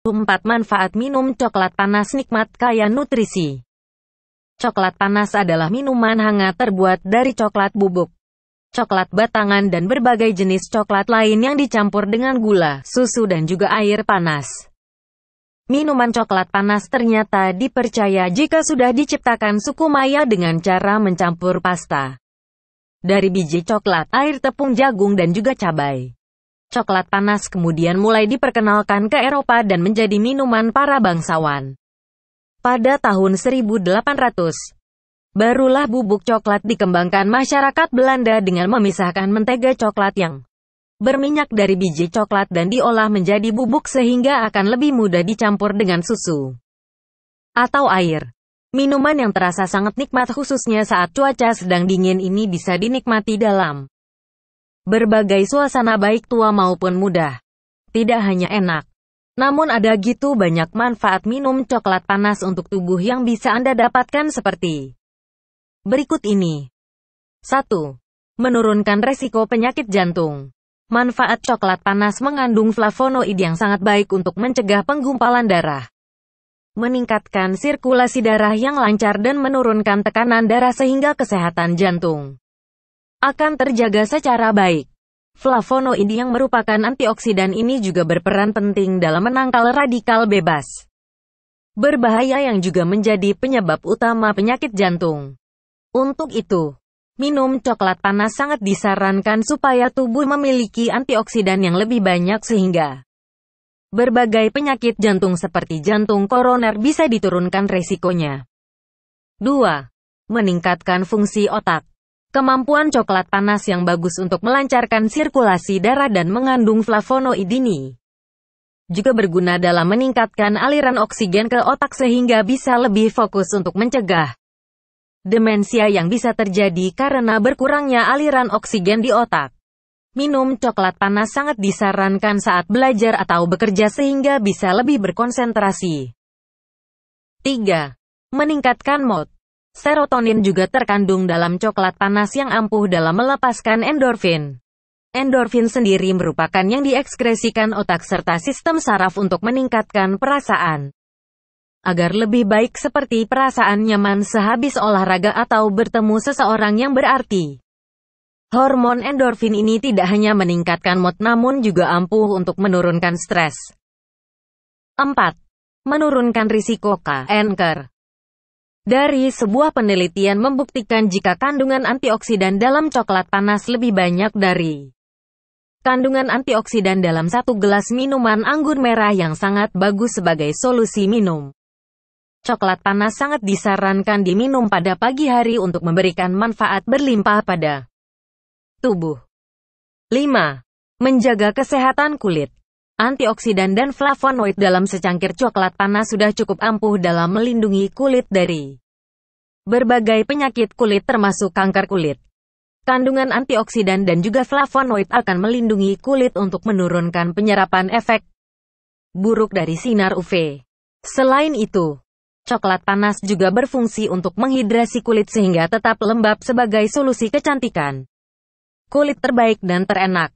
4. Manfaat minum coklat panas nikmat kaya nutrisi. Coklat panas adalah minuman hangat terbuat dari coklat bubuk, coklat batangan dan berbagai jenis coklat lain yang dicampur dengan gula, susu dan juga air panas. Minuman coklat panas ternyata dipercaya jika sudah diciptakan suku Maya dengan cara mencampur pasta dari biji coklat, air tepung jagung dan juga cabai. Coklat panas kemudian mulai diperkenalkan ke Eropa dan menjadi minuman para bangsawan. Pada tahun 1800, barulah bubuk coklat dikembangkan masyarakat Belanda dengan memisahkan mentega coklat yang berminyak dari biji coklat dan diolah menjadi bubuk sehingga akan lebih mudah dicampur dengan susu atau air. Minuman yang terasa sangat nikmat khususnya saat cuaca sedang dingin ini bisa dinikmati dalam Berbagai suasana baik tua maupun muda. Tidak hanya enak. Namun ada gitu banyak manfaat minum coklat panas untuk tubuh yang bisa Anda dapatkan seperti berikut ini. 1. Menurunkan resiko penyakit jantung. Manfaat coklat panas mengandung flavonoid yang sangat baik untuk mencegah penggumpalan darah. Meningkatkan sirkulasi darah yang lancar dan menurunkan tekanan darah sehingga kesehatan jantung akan terjaga secara baik. Flavonoid yang merupakan antioksidan ini juga berperan penting dalam menangkal radikal bebas. Berbahaya yang juga menjadi penyebab utama penyakit jantung. Untuk itu, minum coklat panas sangat disarankan supaya tubuh memiliki antioksidan yang lebih banyak sehingga berbagai penyakit jantung seperti jantung koroner bisa diturunkan resikonya. 2. Meningkatkan fungsi otak Kemampuan coklat panas yang bagus untuk melancarkan sirkulasi darah dan mengandung flavonoid ini juga berguna dalam meningkatkan aliran oksigen ke otak sehingga bisa lebih fokus untuk mencegah demensia yang bisa terjadi karena berkurangnya aliran oksigen di otak. Minum coklat panas sangat disarankan saat belajar atau bekerja sehingga bisa lebih berkonsentrasi. 3. Meningkatkan mood Serotonin juga terkandung dalam coklat panas yang ampuh dalam melepaskan endorfin. Endorfin sendiri merupakan yang diekskresikan otak serta sistem saraf untuk meningkatkan perasaan. Agar lebih baik seperti perasaan nyaman sehabis olahraga atau bertemu seseorang yang berarti. Hormon endorfin ini tidak hanya meningkatkan mood namun juga ampuh untuk menurunkan stres. 4. Menurunkan risiko kanker. Dari sebuah penelitian membuktikan jika kandungan antioksidan dalam coklat panas lebih banyak dari kandungan antioksidan dalam satu gelas minuman anggur merah yang sangat bagus sebagai solusi minum. Coklat panas sangat disarankan diminum pada pagi hari untuk memberikan manfaat berlimpah pada tubuh. 5. Menjaga kesehatan kulit antioksidan dan flavonoid dalam secangkir coklat panas sudah cukup ampuh dalam melindungi kulit dari berbagai penyakit kulit termasuk kanker kulit. Kandungan antioksidan dan juga flavonoid akan melindungi kulit untuk menurunkan penyerapan efek buruk dari sinar UV. Selain itu, coklat panas juga berfungsi untuk menghidrasi kulit sehingga tetap lembab sebagai solusi kecantikan kulit terbaik dan terenak.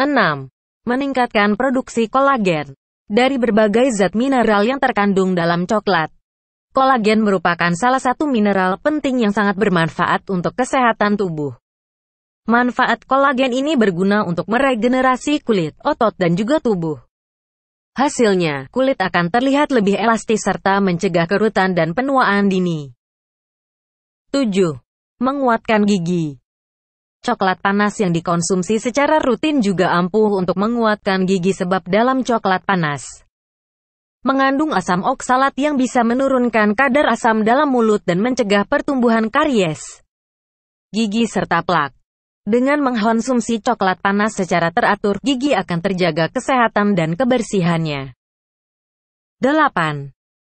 6 meningkatkan produksi kolagen dari berbagai zat mineral yang terkandung dalam coklat. Kolagen merupakan salah satu mineral penting yang sangat bermanfaat untuk kesehatan tubuh. Manfaat kolagen ini berguna untuk meregenerasi kulit, otot, dan juga tubuh. Hasilnya, kulit akan terlihat lebih elastis serta mencegah kerutan dan penuaan dini. 7. Menguatkan gigi Coklat panas yang dikonsumsi secara rutin juga ampuh untuk menguatkan gigi sebab dalam coklat panas mengandung asam oksalat yang bisa menurunkan kadar asam dalam mulut dan mencegah pertumbuhan karies, gigi serta plak. Dengan mengkonsumsi coklat panas secara teratur, gigi akan terjaga kesehatan dan kebersihannya. 8.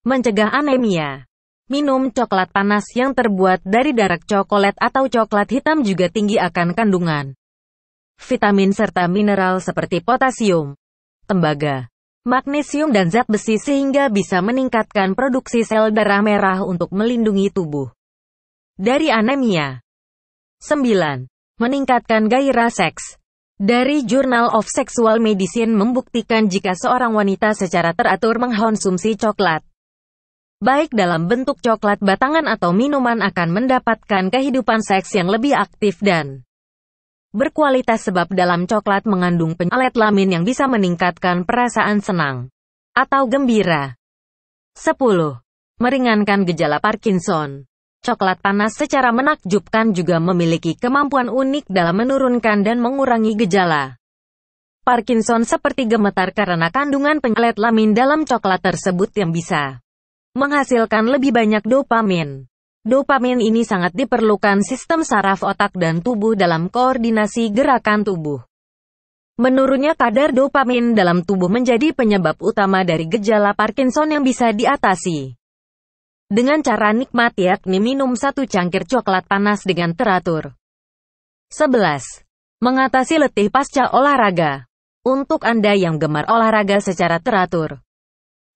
Mencegah anemia Minum coklat panas yang terbuat dari darak coklat atau coklat hitam juga tinggi akan kandungan vitamin serta mineral seperti potasium, tembaga, magnesium dan zat besi sehingga bisa meningkatkan produksi sel darah merah untuk melindungi tubuh dari anemia. 9. Meningkatkan gairah seks. Dari Journal of Sexual Medicine membuktikan jika seorang wanita secara teratur mengkonsumsi coklat, baik dalam bentuk coklat batangan atau minuman akan mendapatkan kehidupan seks yang lebih aktif dan berkualitas sebab dalam coklat mengandung penyelet lamin yang bisa meningkatkan perasaan senang atau gembira. 10. Meringankan gejala Parkinson Coklat panas secara menakjubkan juga memiliki kemampuan unik dalam menurunkan dan mengurangi gejala. Parkinson seperti gemetar karena kandungan penyelet lamin dalam coklat tersebut yang bisa menghasilkan lebih banyak dopamin. Dopamin ini sangat diperlukan sistem saraf otak dan tubuh dalam koordinasi gerakan tubuh. Menurunnya kadar dopamin dalam tubuh menjadi penyebab utama dari gejala Parkinson yang bisa diatasi. Dengan cara nikmat yakni minum satu cangkir coklat panas dengan teratur. 11. Mengatasi letih pasca olahraga. Untuk Anda yang gemar olahraga secara teratur,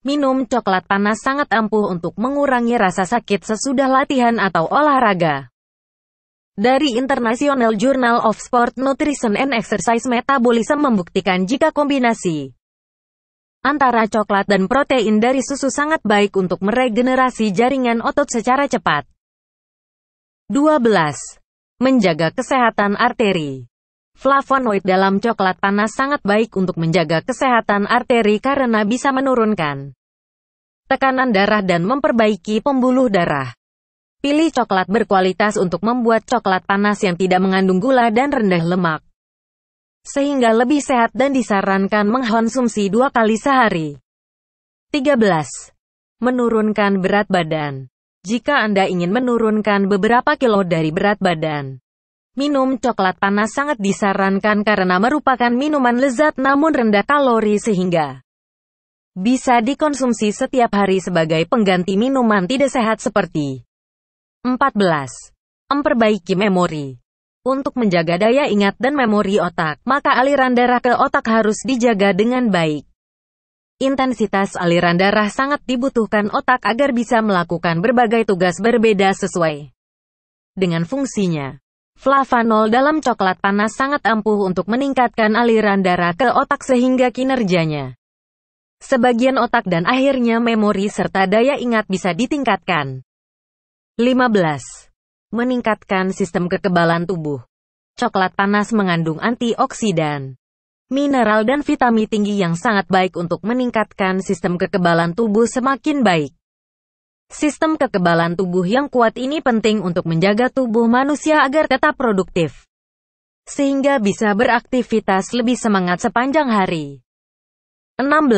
Minum coklat panas sangat ampuh untuk mengurangi rasa sakit sesudah latihan atau olahraga. Dari International Journal of Sport Nutrition and Exercise Metabolism membuktikan jika kombinasi antara coklat dan protein dari susu sangat baik untuk meregenerasi jaringan otot secara cepat. 12. Menjaga kesehatan arteri Flavonoid dalam coklat panas sangat baik untuk menjaga kesehatan arteri karena bisa menurunkan tekanan darah dan memperbaiki pembuluh darah. Pilih coklat berkualitas untuk membuat coklat panas yang tidak mengandung gula dan rendah lemak. Sehingga lebih sehat dan disarankan mengkonsumsi dua kali sehari. 13. Menurunkan berat badan. Jika Anda ingin menurunkan beberapa kilo dari berat badan, Minum coklat panas sangat disarankan karena merupakan minuman lezat namun rendah kalori sehingga bisa dikonsumsi setiap hari sebagai pengganti minuman tidak sehat seperti 14. Memperbaiki memori Untuk menjaga daya ingat dan memori otak, maka aliran darah ke otak harus dijaga dengan baik. Intensitas aliran darah sangat dibutuhkan otak agar bisa melakukan berbagai tugas berbeda sesuai dengan fungsinya. Flavanol dalam coklat panas sangat ampuh untuk meningkatkan aliran darah ke otak sehingga kinerjanya. Sebagian otak dan akhirnya memori serta daya ingat bisa ditingkatkan. 15. Meningkatkan sistem kekebalan tubuh. Coklat panas mengandung antioksidan, mineral dan vitamin tinggi yang sangat baik untuk meningkatkan sistem kekebalan tubuh semakin baik. Sistem kekebalan tubuh yang kuat ini penting untuk menjaga tubuh manusia agar tetap produktif, sehingga bisa beraktivitas lebih semangat sepanjang hari. 16.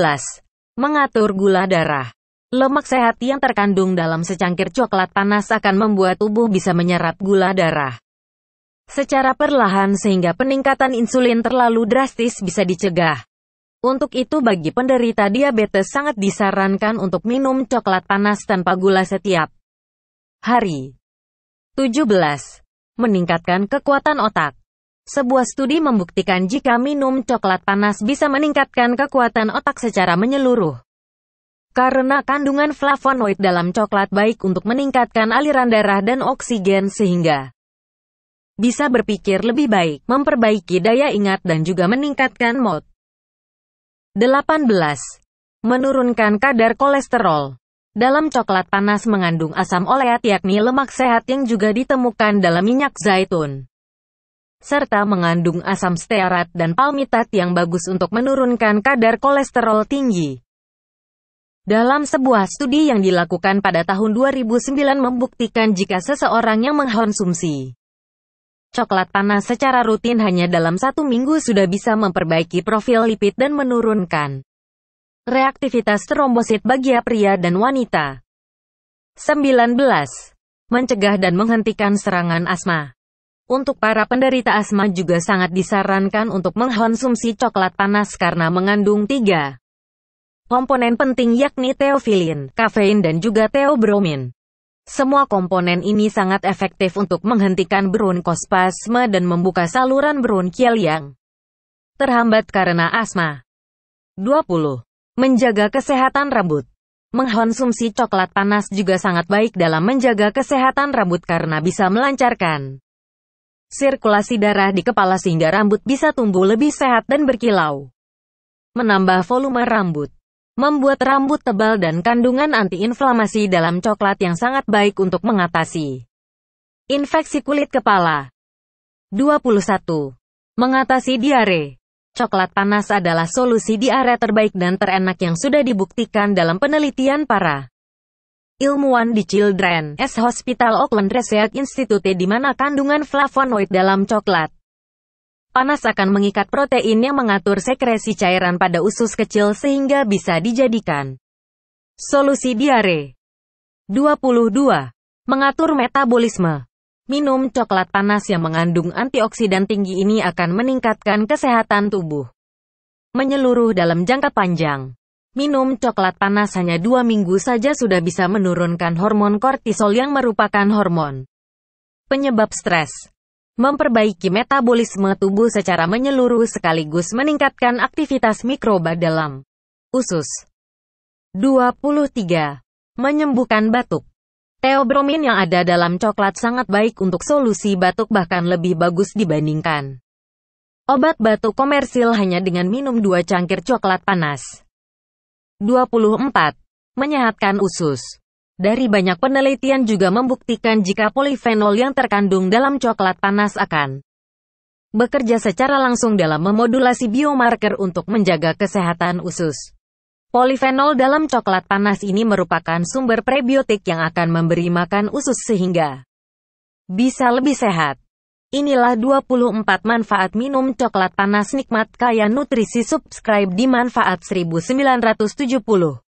Mengatur gula darah. Lemak sehat yang terkandung dalam secangkir coklat panas akan membuat tubuh bisa menyerap gula darah secara perlahan sehingga peningkatan insulin terlalu drastis bisa dicegah. Untuk itu bagi penderita diabetes sangat disarankan untuk minum coklat panas tanpa gula setiap hari. 17. Meningkatkan kekuatan otak. Sebuah studi membuktikan jika minum coklat panas bisa meningkatkan kekuatan otak secara menyeluruh. Karena kandungan flavonoid dalam coklat baik untuk meningkatkan aliran darah dan oksigen sehingga bisa berpikir lebih baik, memperbaiki daya ingat dan juga meningkatkan mood. 18. Menurunkan kadar kolesterol dalam coklat panas mengandung asam oleat yakni lemak sehat yang juga ditemukan dalam minyak zaitun. Serta mengandung asam stearat dan palmitat yang bagus untuk menurunkan kadar kolesterol tinggi. Dalam sebuah studi yang dilakukan pada tahun 2009 membuktikan jika seseorang yang mengkonsumsi Coklat panas secara rutin hanya dalam satu minggu sudah bisa memperbaiki profil lipid dan menurunkan reaktivitas trombosit bagi pria dan wanita. 19. Mencegah dan menghentikan serangan asma. Untuk para penderita asma juga sangat disarankan untuk mengkonsumsi coklat panas karena mengandung tiga komponen penting yakni teofilin, kafein dan juga teobromin. Semua komponen ini sangat efektif untuk menghentikan bronkospasme dan membuka saluran bronkial yang terhambat karena asma. 20. Menjaga kesehatan rambut. Mengkonsumsi coklat panas juga sangat baik dalam menjaga kesehatan rambut karena bisa melancarkan sirkulasi darah di kepala sehingga rambut bisa tumbuh lebih sehat dan berkilau. Menambah volume rambut membuat rambut tebal dan kandungan antiinflamasi dalam coklat yang sangat baik untuk mengatasi infeksi kulit kepala. 21. Mengatasi diare. Coklat panas adalah solusi diare terbaik dan terenak yang sudah dibuktikan dalam penelitian para ilmuwan di Children's Hospital Auckland Research Institute di mana kandungan flavonoid dalam coklat Panas akan mengikat protein yang mengatur sekresi cairan pada usus kecil sehingga bisa dijadikan solusi diare. 22. Mengatur metabolisme. Minum coklat panas yang mengandung antioksidan tinggi ini akan meningkatkan kesehatan tubuh. Menyeluruh dalam jangka panjang. Minum coklat panas hanya dua minggu saja sudah bisa menurunkan hormon kortisol yang merupakan hormon penyebab stres memperbaiki metabolisme tubuh secara menyeluruh sekaligus meningkatkan aktivitas mikroba dalam usus. 23. Menyembuhkan batuk. Teobromin yang ada dalam coklat sangat baik untuk solusi batuk bahkan lebih bagus dibandingkan obat batuk komersil hanya dengan minum dua cangkir coklat panas. 24. Menyehatkan usus. Dari banyak penelitian juga membuktikan jika polifenol yang terkandung dalam coklat panas akan bekerja secara langsung dalam memodulasi biomarker untuk menjaga kesehatan usus. Polifenol dalam coklat panas ini merupakan sumber prebiotik yang akan memberi makan usus sehingga bisa lebih sehat. Inilah 24 manfaat minum coklat panas nikmat kaya nutrisi subscribe di manfaat 1970.